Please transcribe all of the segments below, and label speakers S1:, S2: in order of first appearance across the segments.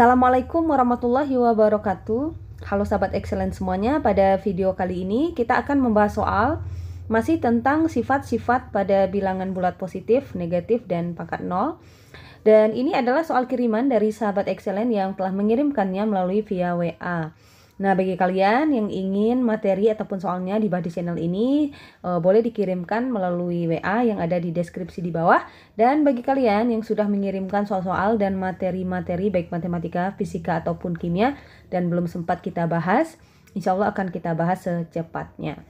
S1: Assalamualaikum warahmatullahi wabarakatuh. Halo sahabat excellent semuanya, pada video kali ini kita akan membahas soal masih tentang sifat-sifat pada bilangan bulat positif, negatif, dan pangkat nol. Dan ini adalah soal kiriman dari sahabat excellent yang telah mengirimkannya melalui via WA. Nah, bagi kalian yang ingin materi ataupun soalnya di body channel ini, e, boleh dikirimkan melalui WA yang ada di deskripsi di bawah. Dan bagi kalian yang sudah mengirimkan soal-soal dan materi-materi baik matematika, fisika ataupun kimia dan belum sempat kita bahas, insya Allah akan kita bahas secepatnya.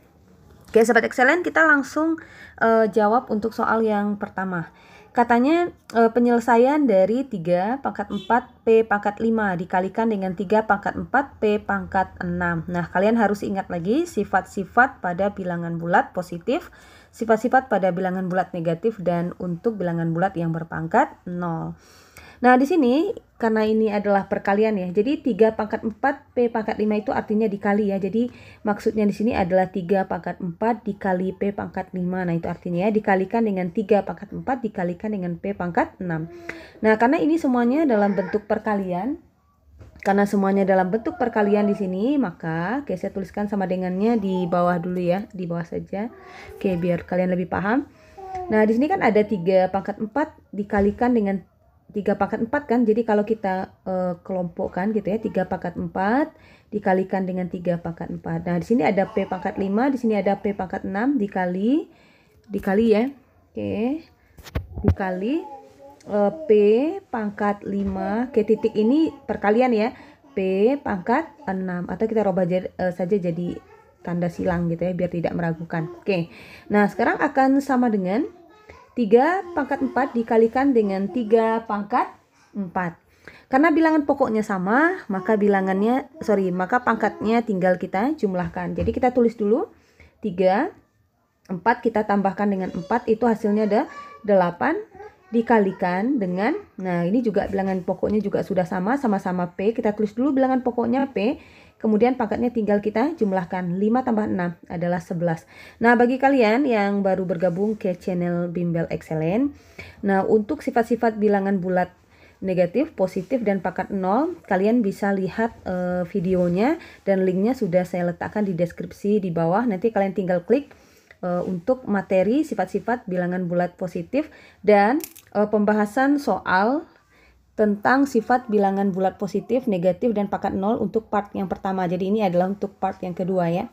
S1: Oke, sahabat excellent, kita langsung e, jawab untuk soal yang pertama. Katanya e, penyelesaian dari 3 pangkat 4 P pangkat 5 dikalikan dengan 3 pangkat 4 P pangkat 6. Nah, kalian harus ingat lagi sifat-sifat pada bilangan bulat positif, sifat-sifat pada bilangan bulat negatif, dan untuk bilangan bulat yang berpangkat 0. Nah, di sini karena ini adalah perkalian ya. Jadi 3 pangkat 4 P pangkat 5 itu artinya dikali ya. Jadi maksudnya di sini adalah 3 pangkat 4 dikali P pangkat 5. Nah, itu artinya ya dikalikan dengan 3 pangkat 4 dikalikan dengan P pangkat 6. Nah, karena ini semuanya dalam bentuk perkalian, karena semuanya dalam bentuk perkalian di sini, maka oke saya tuliskan sama dengannya di bawah dulu ya, di bawah saja. Oke, biar kalian lebih paham. Nah, di sini kan ada 3 pangkat 4 dikalikan dengan 3 pangkat 4 kan. Jadi kalau kita uh, kelompokkan gitu ya 3 pangkat 4 dikalikan dengan 3 pangkat 4. Nah, di sini ada P pangkat 5, di sini ada P pangkat 6 dikali dikali ya. Oke. Dikali uh, P pangkat 5 ke titik ini perkalian ya. P pangkat 6 atau kita rubah jad, uh, eh, saja jadi tanda silang gitu ya biar tidak meragukan. Oke. Nah, sekarang akan sama dengan 3 pangkat 4 dikalikan dengan 3 pangkat 4. Karena bilangan pokoknya sama, maka bilangannya, sorry, maka pangkatnya tinggal kita jumlahkan. Jadi kita tulis dulu 3, 4 kita tambahkan dengan 4, itu hasilnya ada 8 dikalikan dengan, nah ini juga bilangan pokoknya juga sudah sama, sama-sama P. Kita tulis dulu bilangan pokoknya P, Kemudian paketnya tinggal kita jumlahkan 5 tambah 6 adalah 11. Nah bagi kalian yang baru bergabung ke channel Bimbel Excellent. Nah untuk sifat-sifat bilangan bulat negatif, positif, dan pangkat nol. Kalian bisa lihat uh, videonya dan linknya sudah saya letakkan di deskripsi di bawah. Nanti kalian tinggal klik uh, untuk materi sifat-sifat bilangan bulat positif dan uh, pembahasan soal tentang sifat bilangan bulat positif, negatif, dan pakat nol untuk part yang pertama. Jadi ini adalah untuk part yang kedua ya.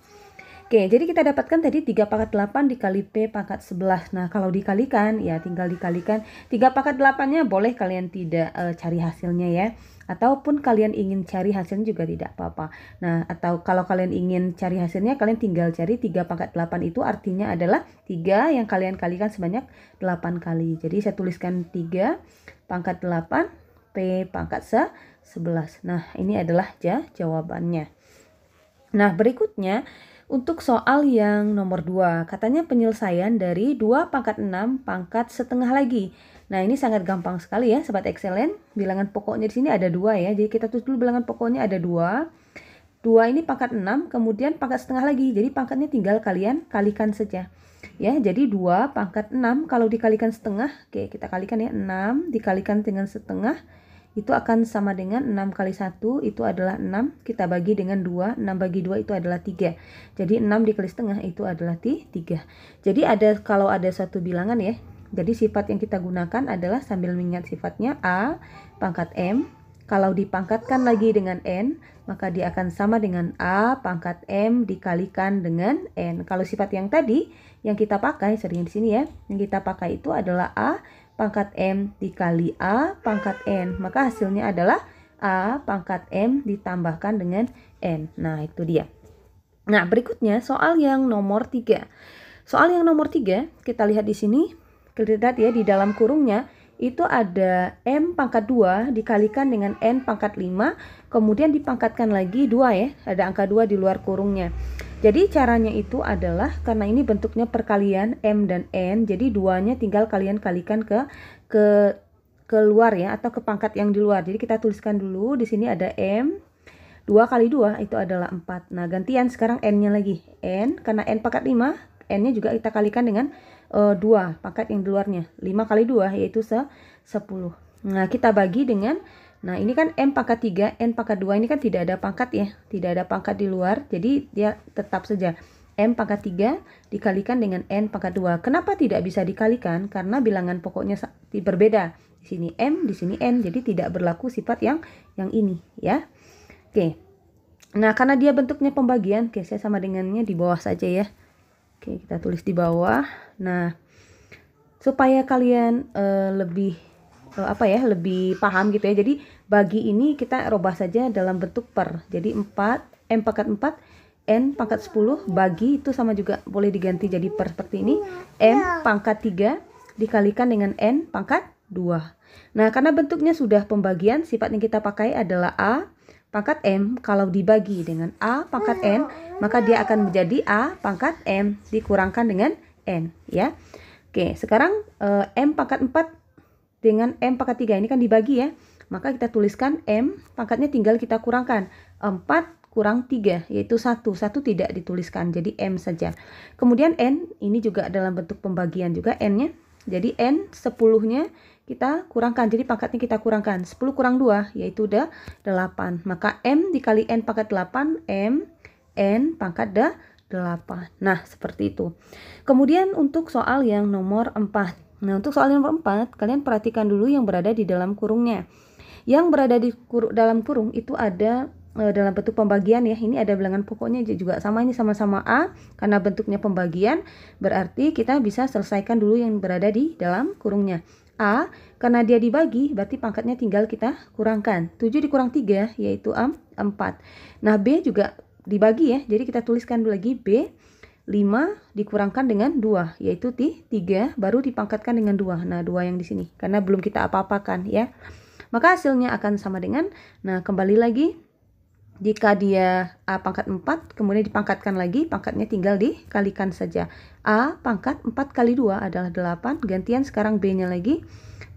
S1: Oke, jadi kita dapatkan tadi 3 pangkat 8 dikali P pangkat 11. Nah, kalau dikalikan, ya tinggal dikalikan. 3 pangkat 8-nya boleh kalian tidak e, cari hasilnya ya. Ataupun kalian ingin cari hasilnya juga tidak apa-apa. Nah, atau kalau kalian ingin cari hasilnya, kalian tinggal cari 3 pangkat 8 itu artinya adalah 3 yang kalian kalikan sebanyak 8 kali. Jadi saya tuliskan 3 pangkat 8 P pangkat 11. Nah, ini adalah ja jawabannya. Nah, berikutnya untuk soal yang nomor 2, katanya penyelesaian dari 2 pangkat 6 pangkat setengah lagi. Nah, ini sangat gampang sekali ya, Sobat Excellent. Bilangan pokoknya di sini ada dua ya. Jadi kita tulis dulu bilangan pokoknya ada dua. Dua ini pangkat 6, kemudian pangkat setengah lagi. Jadi pangkatnya tinggal kalian kalikan saja. Ya, jadi 2 pangkat 6 kalau dikalikan setengah. Oke, kita kalikan ya. 6 dikalikan dengan setengah itu akan sama dengan 6 kali 1 itu adalah 6 kita bagi dengan 2 6 bagi 2 itu adalah 3 jadi 6 dikali setengah itu adalah 3 jadi ada kalau ada satu bilangan ya jadi sifat yang kita gunakan adalah sambil mengingat sifatnya A pangkat M kalau dipangkatkan lagi dengan N maka dia akan sama dengan A pangkat M dikalikan dengan N kalau sifat yang tadi yang kita pakai sering di sini ya yang kita pakai itu adalah A pangkat M dikali A pangkat N. Maka hasilnya adalah A pangkat M ditambahkan dengan N. Nah, itu dia. Nah, berikutnya soal yang nomor 3. Soal yang nomor 3, kita lihat di sini, kelihatan ya di dalam kurungnya itu ada M pangkat 2 dikalikan dengan N pangkat 5, kemudian dipangkatkan lagi 2 ya, ada angka 2 di luar kurungnya. Jadi caranya itu adalah karena ini bentuknya perkalian M dan N, jadi duanya tinggal kalian kalikan ke ke keluar ya atau ke pangkat yang di luar. Jadi kita tuliskan dulu di sini ada M dua kali dua itu adalah 4. Nah, gantian sekarang N-nya lagi. N karena N pangkat 5, N-nya juga kita kalikan dengan eh, dua 2 pangkat yang di luarnya. lima kali dua yaitu se 10. Nah, kita bagi dengan Nah, ini kan M pangkat 3, N pangkat 2 ini kan tidak ada pangkat ya, tidak ada pangkat di luar, jadi dia tetap saja M pangkat 3 dikalikan dengan N pangkat 2. Kenapa tidak bisa dikalikan? Karena bilangan pokoknya berbeda. Di sini M, di sini N, jadi tidak berlaku sifat yang yang ini ya. Oke. Nah, karena dia bentuknya pembagian, oke, saya sama dengannya di bawah saja ya. Oke, kita tulis di bawah. Nah, supaya kalian uh, lebih Eh, apa ya lebih paham gitu ya jadi bagi ini kita rubah saja dalam bentuk per jadi 4 m pangkat 4 n pangkat 10 bagi itu sama juga boleh diganti jadi per seperti ini m pangkat 3 dikalikan dengan n pangkat 2 nah karena bentuknya sudah pembagian sifat yang kita pakai adalah a pangkat M kalau dibagi dengan A pangkat N maka dia akan menjadi A pangkat M dikurangkan dengan N ya Oke sekarang eh, M pangkat 4 dengan M pangkat 3 ini kan dibagi ya. Maka kita tuliskan M pangkatnya tinggal kita kurangkan. 4 kurang 3 yaitu 1. 1 tidak dituliskan jadi M saja. Kemudian N ini juga dalam bentuk pembagian juga N-nya. Jadi N 10-nya kita kurangkan. Jadi pangkatnya kita kurangkan. 10 kurang 2 yaitu 8. Maka M dikali N pangkat 8 M N pangkat da 8. Nah, seperti itu. Kemudian untuk soal yang nomor 4 Nah, untuk soal yang keempat, kalian perhatikan dulu yang berada di dalam kurungnya. Yang berada di kur dalam kurung itu ada e, dalam bentuk pembagian ya. Ini ada bilangan pokoknya juga sama ini sama-sama A karena bentuknya pembagian, berarti kita bisa selesaikan dulu yang berada di dalam kurungnya. A karena dia dibagi berarti pangkatnya tinggal kita kurangkan. 7 dikurang 3 yaitu 4. Nah, B juga dibagi ya. Jadi kita tuliskan dulu lagi B 5 dikurangkan dengan 2 yaitu 3 baru dipangkatkan dengan 2 nah 2 yang di sini karena belum kita apa-apakan ya maka hasilnya akan sama dengan nah kembali lagi jika dia A pangkat 4 kemudian dipangkatkan lagi pangkatnya tinggal dikalikan saja A pangkat 4 kali 2 adalah 8 gantian sekarang B nya lagi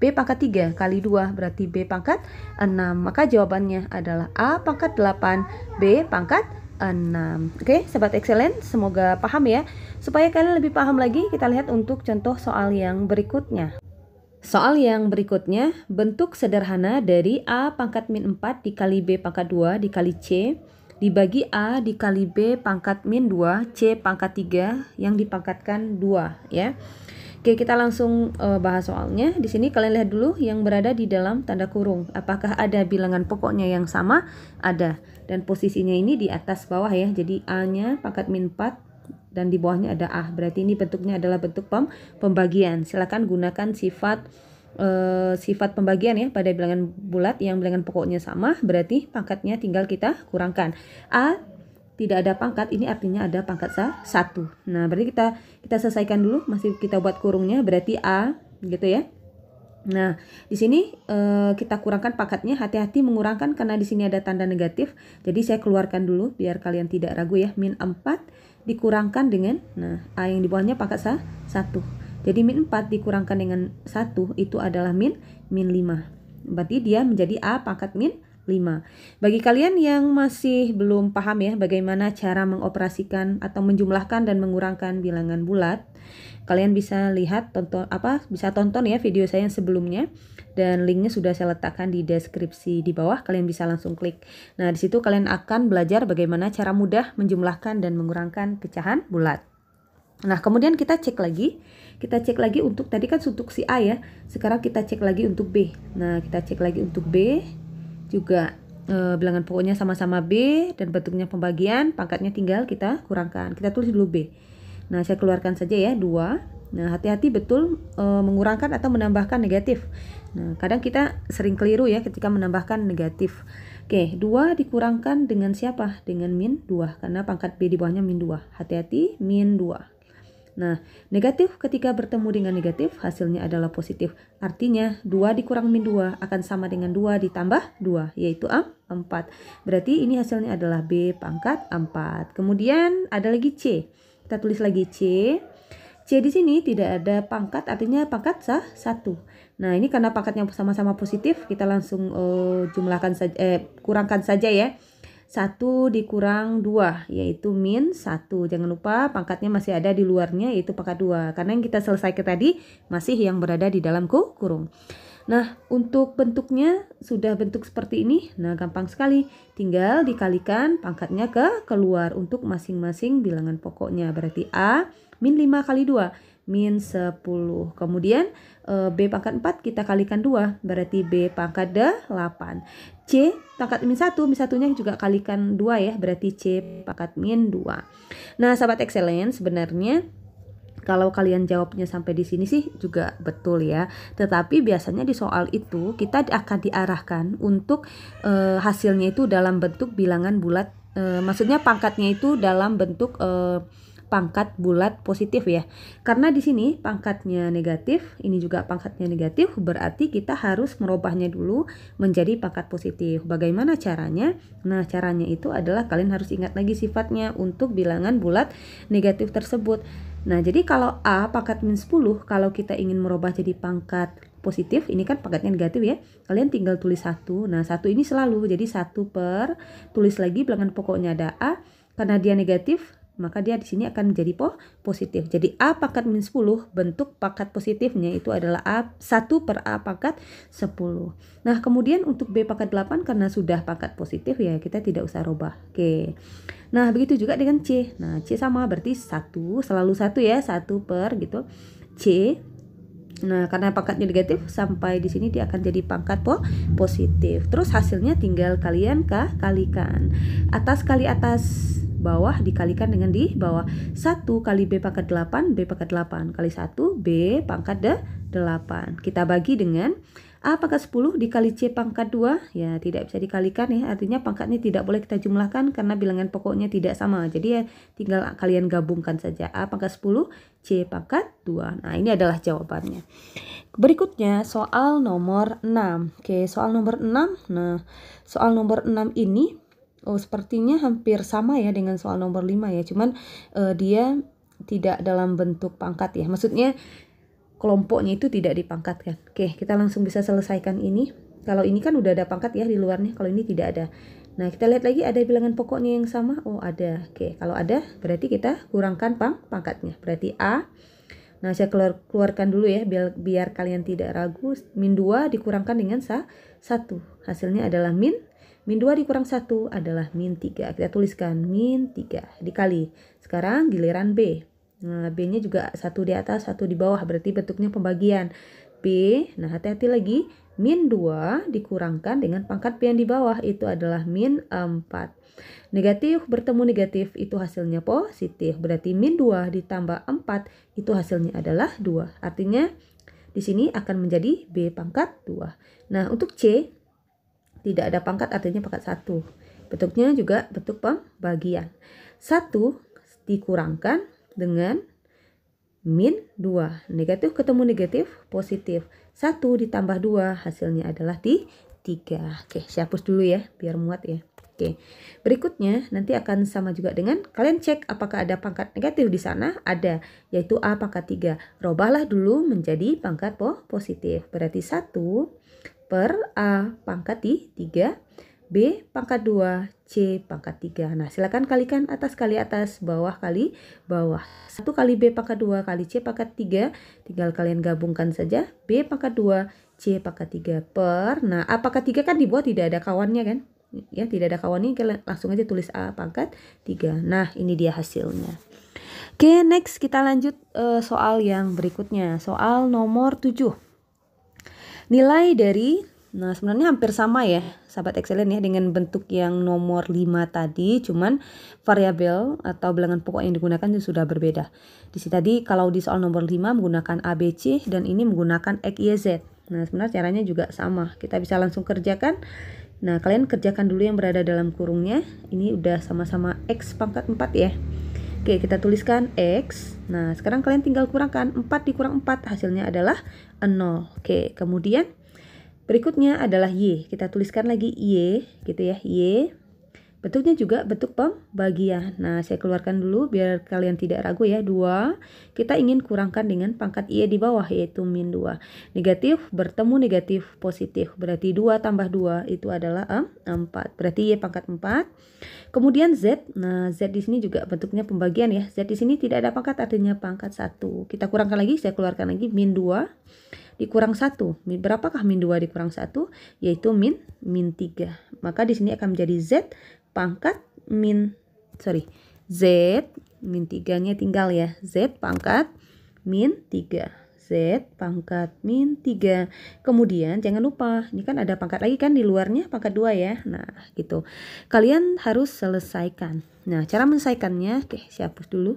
S1: B pangkat 3 kali 2 berarti B pangkat 6 maka jawabannya adalah A pangkat 8 B pangkat 6 6. Oke, sobat excellent, semoga paham ya. Supaya kalian lebih paham lagi, kita lihat untuk contoh soal yang berikutnya. Soal yang berikutnya, bentuk sederhana dari A pangkat min 4 dikali B pangkat 2 dikali C dibagi A dikali B pangkat min 2, C pangkat 3 yang dipangkatkan 2 ya. Oke, kita langsung uh, bahas soalnya. Di sini kalian lihat dulu yang berada di dalam tanda kurung. Apakah ada bilangan pokoknya yang sama? Ada. Dan posisinya ini di atas bawah ya. Jadi A-nya pangkat min 4 dan di bawahnya ada A. Berarti ini bentuknya adalah bentuk pem pembagian. Silakan gunakan sifat eh, sifat pembagian ya pada bilangan bulat yang bilangan pokoknya sama berarti pangkatnya tinggal kita kurangkan A tidak ada pangkat ini artinya ada pangkat satu nah berarti kita kita selesaikan dulu masih kita buat kurungnya berarti a gitu ya Nah, di sini e, kita kurangkan pangkatnya hati-hati mengurangkan karena di sini ada tanda negatif. Jadi saya keluarkan dulu biar kalian tidak ragu ya. Min 4 dikurangkan dengan nah A yang di bawahnya pangkat satu. Jadi min 4 dikurangkan dengan satu itu adalah min min 5. Berarti dia menjadi A pangkat min 5. Bagi kalian yang masih belum paham ya bagaimana cara mengoperasikan atau menjumlahkan dan mengurangkan bilangan bulat, kalian bisa lihat tonton apa bisa tonton ya video saya yang sebelumnya dan linknya sudah saya letakkan di deskripsi di bawah kalian bisa langsung klik. Nah, di situ kalian akan belajar bagaimana cara mudah menjumlahkan dan mengurangkan pecahan bulat. Nah, kemudian kita cek lagi. Kita cek lagi untuk tadi kan untuk si A ya. Sekarang kita cek lagi untuk B. Nah, kita cek lagi untuk B juga e, bilangan pokoknya sama-sama B dan bentuknya pembagian, pangkatnya tinggal kita kurangkan. Kita tulis dulu B. Nah, saya keluarkan saja ya dua Nah, hati-hati betul e, mengurangkan atau menambahkan negatif. Nah, kadang kita sering keliru ya ketika menambahkan negatif. Oke, dua dikurangkan dengan siapa? Dengan min dua karena pangkat B di bawahnya min dua Hati-hati min dua Nah, negatif ketika bertemu dengan negatif hasilnya adalah positif. Artinya 2 dikurang min 2 akan sama dengan 2 ditambah 2 yaitu A 4. Berarti ini hasilnya adalah B pangkat 4. Kemudian ada lagi C. Kita tulis lagi C. C di sini tidak ada pangkat artinya pangkat sah 1. Nah, ini karena pangkatnya sama-sama positif, kita langsung uh, jumlahkan saja eh kurangkan saja ya. 1 dikurang 2 yaitu min 1. Jangan lupa pangkatnya masih ada di luarnya yaitu pangkat 2 karena yang kita selesaikan tadi masih yang berada di dalam kurung. Nah, untuk bentuknya sudah bentuk seperti ini. Nah, gampang sekali. Tinggal dikalikan pangkatnya ke keluar untuk masing-masing bilangan pokoknya. Berarti A min 5 kali 2 min 10. Kemudian eh, B pangkat 4 kita kalikan 2, berarti B pangkat 8. C pangkat min 1, min satunya juga kalikan 2 ya, berarti C pangkat min 2. Nah, sahabat excellence sebenarnya kalau kalian jawabnya sampai di sini sih juga betul ya. Tetapi biasanya di soal itu kita akan diarahkan untuk e, hasilnya itu dalam bentuk bilangan bulat. E, maksudnya pangkatnya itu dalam bentuk e, pangkat bulat positif ya. Karena di sini pangkatnya negatif, ini juga pangkatnya negatif, berarti kita harus merubahnya dulu menjadi pangkat positif. Bagaimana caranya? Nah, caranya itu adalah kalian harus ingat lagi sifatnya untuk bilangan bulat negatif tersebut. Nah, jadi kalau A pangkat min 10, kalau kita ingin merubah jadi pangkat positif, ini kan pangkatnya negatif ya. Kalian tinggal tulis satu. Nah, satu ini selalu jadi satu per tulis lagi bilangan pokoknya ada A karena dia negatif maka dia di sini akan menjadi po positif. Jadi A pangkat minus 10 bentuk pangkat positifnya itu adalah A 1 per A pangkat 10. Nah kemudian untuk B pangkat 8 karena sudah pangkat positif ya kita tidak usah rubah. Oke. Nah begitu juga dengan C. Nah C sama berarti satu selalu satu ya satu per gitu. C Nah, karena pangkatnya negatif sampai di sini dia akan jadi pangkat po positif. Terus hasilnya tinggal kalian kah kalikan atas kali atas bawah dikalikan dengan di bawah 1 kali B pangkat 8 B pangkat 8 kali 1 B pangkat de 8 kita bagi dengan A pangkat 10 dikali C pangkat 2 ya tidak bisa dikalikan ya artinya pangkatnya tidak boleh kita jumlahkan karena bilangan pokoknya tidak sama jadi ya tinggal kalian gabungkan saja A pangkat 10 C pangkat 2 nah ini adalah jawabannya berikutnya soal nomor 6 oke soal nomor 6 nah soal nomor 6 ini Oh, sepertinya hampir sama ya dengan soal nomor 5 ya, cuman uh, dia tidak dalam bentuk pangkat ya. Maksudnya kelompoknya itu tidak dipangkatkan. Oke, kita langsung bisa selesaikan ini. Kalau ini kan udah ada pangkat ya di luarnya, kalau ini tidak ada. Nah, kita lihat lagi ada bilangan pokoknya yang sama. Oh, ada. Oke, kalau ada berarti kita kurangkan pang pangkatnya. Berarti A. Nah, saya keluar keluarkan dulu ya biar biar kalian tidak ragu. Min 2 dikurangkan dengan sa 1. Hasilnya adalah min Min 2 dikurang 1 adalah min 3. Kita tuliskan min 3 dikali. Sekarang giliran B. Nah, B-nya juga satu di atas, satu di bawah. Berarti bentuknya pembagian. B, nah hati-hati lagi. Min 2 dikurangkan dengan pangkat P yang di bawah. Itu adalah min 4. Negatif bertemu negatif itu hasilnya positif. Berarti min 2 ditambah 4 itu hasilnya adalah 2. Artinya di sini akan menjadi B pangkat 2. Nah, untuk C, tidak ada pangkat artinya pangkat satu. Bentuknya juga bentuk pembagian. Satu dikurangkan dengan min 2. Negatif ketemu negatif, positif. satu ditambah dua hasilnya adalah di 3. Oke, saya hapus dulu ya, biar muat ya. Oke, berikutnya nanti akan sama juga dengan kalian cek apakah ada pangkat negatif di sana. Ada, yaitu A pangkat 3. Robahlah dulu menjadi pangkat po positif. Berarti satu per A pangkat di 3, B pangkat 2, C pangkat 3. Nah, silakan kalikan atas kali atas, bawah kali bawah. 1 kali B pangkat 2 kali C pangkat 3, tinggal kalian gabungkan saja B pangkat 2, C pangkat 3 per. Nah, A pangkat 3 kan dibuat tidak ada kawannya kan? Ya, tidak ada kawannya, kalian langsung aja tulis A pangkat 3. Nah, ini dia hasilnya. Oke, okay, next kita lanjut uh, soal yang berikutnya. Soal nomor 7. Nilai dari Nah, sebenarnya hampir sama ya, sahabat excellent ya dengan bentuk yang nomor 5 tadi, cuman variabel atau bilangan pokok yang digunakan sudah berbeda. Di sini tadi kalau di soal nomor 5 menggunakan ABC dan ini menggunakan XYZ. Nah, sebenarnya caranya juga sama. Kita bisa langsung kerjakan. Nah, kalian kerjakan dulu yang berada dalam kurungnya. Ini udah sama-sama X pangkat 4 ya. Oke, kita tuliskan X. Nah, sekarang kalian tinggal kurangkan 4 dikurang 4. Hasilnya adalah 0. Oke, kemudian berikutnya adalah Y. Kita tuliskan lagi Y gitu ya, Y Bentuknya juga bentuk pembagian. Nah, saya keluarkan dulu biar kalian tidak ragu ya. 2, kita ingin kurangkan dengan pangkat Y di bawah yaitu min 2. Negatif bertemu negatif positif. Berarti 2 tambah 2 itu adalah 4. Berarti Y pangkat 4. Kemudian Z. Nah, Z di sini juga bentuknya pembagian ya. Z di sini tidak ada pangkat artinya pangkat 1. Kita kurangkan lagi, saya keluarkan lagi min 2 dikurang 1. Berapakah min 2 dikurang 1? Yaitu min min 3. Maka di sini akan menjadi Z pangkat min sorry Z min 3 nya tinggal ya Z pangkat min 3 Z pangkat min 3 kemudian jangan lupa ini kan ada pangkat lagi kan di luarnya pangkat 2 ya nah gitu kalian harus selesaikan nah cara menyelesaikannya oke hapus dulu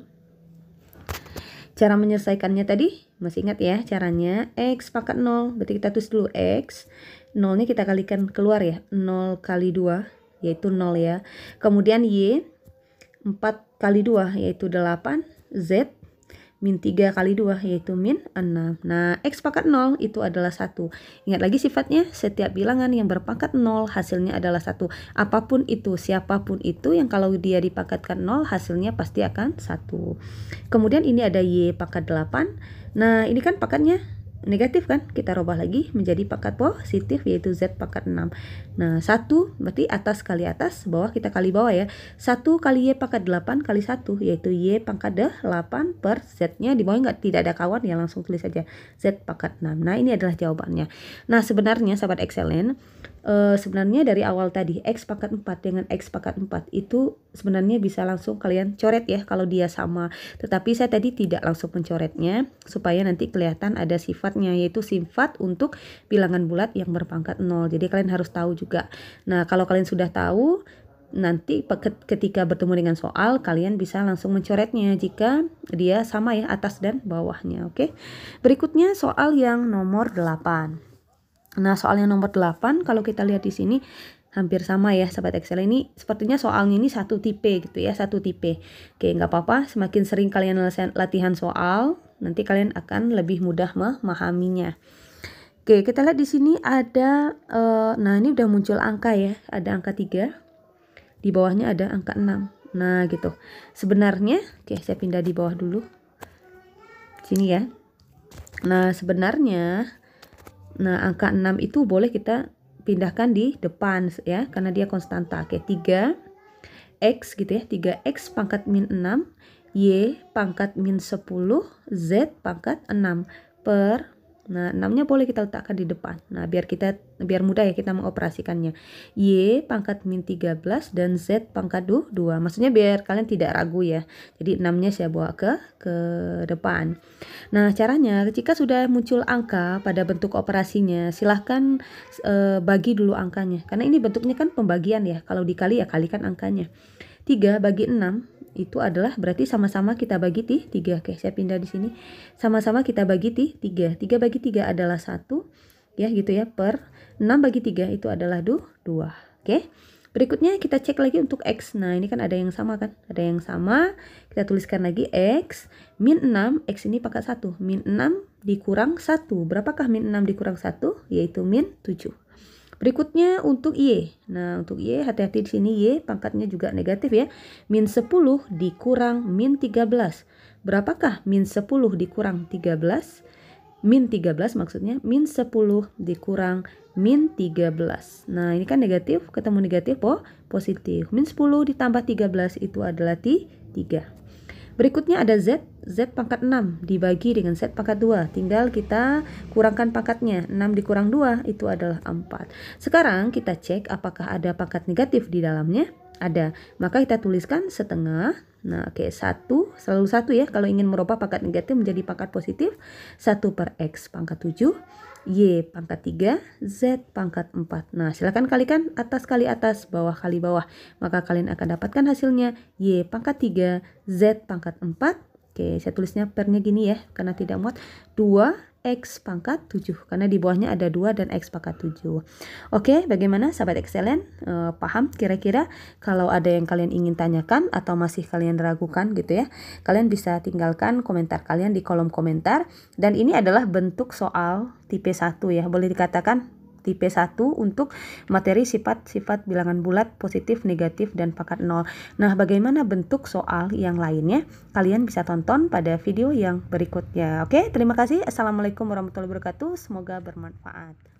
S1: cara menyelesaikannya tadi masih ingat ya caranya X pangkat 0 berarti kita tulis dulu X 0 nya kita kalikan keluar ya 0 kali 2 yaitu 0 ya. Kemudian Y 4 kali 2 yaitu 8, Z min 3 kali 2 yaitu min 6. Nah, X pangkat 0 itu adalah 1. Ingat lagi sifatnya, setiap bilangan yang berpangkat 0 hasilnya adalah 1. Apapun itu, siapapun itu yang kalau dia dipangkatkan 0 hasilnya pasti akan 1. Kemudian ini ada Y pangkat 8. Nah, ini kan pangkatnya negatif kan kita rubah lagi menjadi pangkat positif yaitu Z pangkat 6 nah 1 berarti atas kali atas bawah kita kali bawah ya 1 kali Y pangkat 8 kali 1 yaitu Y pangkat 8 per Z nya di bawah nggak tidak ada kawan ya langsung tulis saja Z pangkat 6 nah ini adalah jawabannya nah sebenarnya sahabat excellent uh, sebenarnya dari awal tadi X pangkat 4 dengan X pangkat 4 itu sebenarnya bisa langsung kalian coret ya kalau dia sama. Tetapi saya tadi tidak langsung mencoretnya supaya nanti kelihatan ada sifatnya yaitu sifat untuk bilangan bulat yang berpangkat 0. Jadi kalian harus tahu juga. Nah kalau kalian sudah tahu nanti ketika bertemu dengan soal kalian bisa langsung mencoretnya jika dia sama ya atas dan bawahnya oke okay? berikutnya soal yang nomor 8 Nah, soal yang nomor 8 kalau kita lihat di sini hampir sama ya sahabat Excel ini sepertinya soalnya ini satu tipe gitu ya satu tipe oke nggak apa-apa semakin sering kalian latihan soal nanti kalian akan lebih mudah memahaminya oke kita lihat di sini ada uh, nah ini udah muncul angka ya ada angka 3 di bawahnya ada angka 6 nah gitu sebenarnya oke saya pindah di bawah dulu sini ya nah sebenarnya Nah, angka 6 itu boleh kita pindahkan di depan ya, karena dia konstanta. Oke, 3 X gitu ya, 3X pangkat min 6, Y pangkat min 10, Z pangkat 6 per Nah, enamnya boleh kita letakkan di depan. Nah, biar kita biar mudah ya kita mengoperasikannya. Y pangkat min 13 dan Z pangkat 2. Maksudnya biar kalian tidak ragu ya. Jadi enamnya saya bawa ke ke depan. Nah, caranya jika sudah muncul angka pada bentuk operasinya, silahkan e, bagi dulu angkanya. Karena ini bentuknya kan pembagian ya. Kalau dikali ya kalikan angkanya. 3 bagi 6 itu adalah berarti sama-sama kita bagi ti 3. Oke, saya pindah di sini. Sama-sama kita bagi ti 3. 3 bagi 3 adalah 1 ya gitu ya per 6 bagi 3 itu adalah 2. Oke. Berikutnya kita cek lagi untuk X. Nah, ini kan ada yang sama kan? Ada yang sama. Kita tuliskan lagi X. Min 6, X ini pakai 1. Min 6 dikurang 1. Berapakah min 6 dikurang 1? Yaitu min 7. Berikutnya untuk Y. Nah, untuk Y hati-hati di sini Y pangkatnya juga negatif ya. Min 10 dikurang min 13. Berapakah min 10 dikurang 13? Min 13 maksudnya min 10 dikurang min 13. Nah, ini kan negatif, ketemu negatif, po oh, positif. Min 10 ditambah 13 itu adalah 3. Berikutnya ada Z, Z pangkat 6 dibagi dengan Z pangkat 2. Tinggal kita kurangkan pangkatnya. 6 dikurang 2 itu adalah 4. Sekarang kita cek apakah ada pangkat negatif di dalamnya. Ada. Maka kita tuliskan setengah. Nah, oke, okay, 1, selalu satu ya. Kalau ingin merubah pangkat negatif menjadi pangkat positif, satu per X pangkat tujuh. Y pangkat 3, Z pangkat 4. Nah, silakan kalikan atas kali atas, bawah kali bawah. Maka kalian akan dapatkan hasilnya Y pangkat 3, Z pangkat 4. Oke, saya tulisnya pernya gini ya, karena tidak muat. 2 X pangkat 7 karena di bawahnya ada 2 dan X pangkat 7 oke bagaimana sahabat excellent e, paham kira-kira kalau ada yang kalian ingin tanyakan atau masih kalian ragukan gitu ya kalian bisa tinggalkan komentar kalian di kolom komentar dan ini adalah bentuk soal tipe 1 ya boleh dikatakan tipe 1 untuk materi sifat-sifat bilangan bulat positif, negatif, dan pangkat nol. Nah, bagaimana bentuk soal yang lainnya? Kalian bisa tonton pada video yang berikutnya. Oke, terima kasih. Assalamualaikum warahmatullahi wabarakatuh. Semoga bermanfaat.